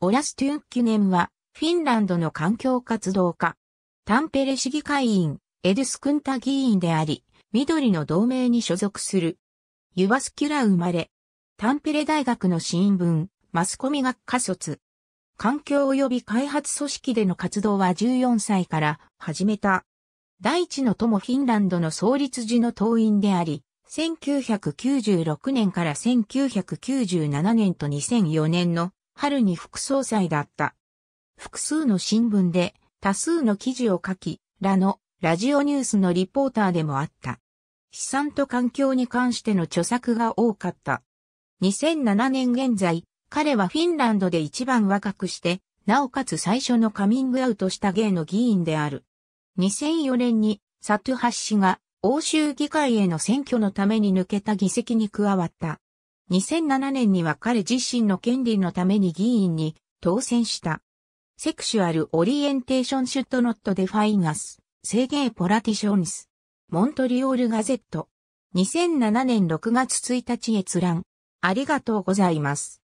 オラストゥンキュネンは、フィンランドの環境活動家、タンペレ市議会員、エドスクンタ議員であり、緑の同盟に所属する。ユバスキュラ生まれ、タンペレ大学の新聞、マスコミ学科卒。環境及び開発組織での活動は14歳から始めた。第一の友フィンランドの創立時の党員であり、1996年から1997年と2004年の春に副総裁だった。複数の新聞で多数の記事を書き、らのラジオニュースのリポーターでもあった。資産と環境に関しての著作が多かった。2007年現在、彼はフィンランドで一番若くして、なおかつ最初のカミングアウトしたゲイの議員である。2004年に、サトゥハッシが欧州議会への選挙のために抜けた議席に加わった。2007年には彼自身の権利のために議員に当選した。セクシュアルオリエンテーションシュットノットデファインガス、制限ポラティションス、モントリオールガゼット。2007年6月1日閲覧。ありがとうございます。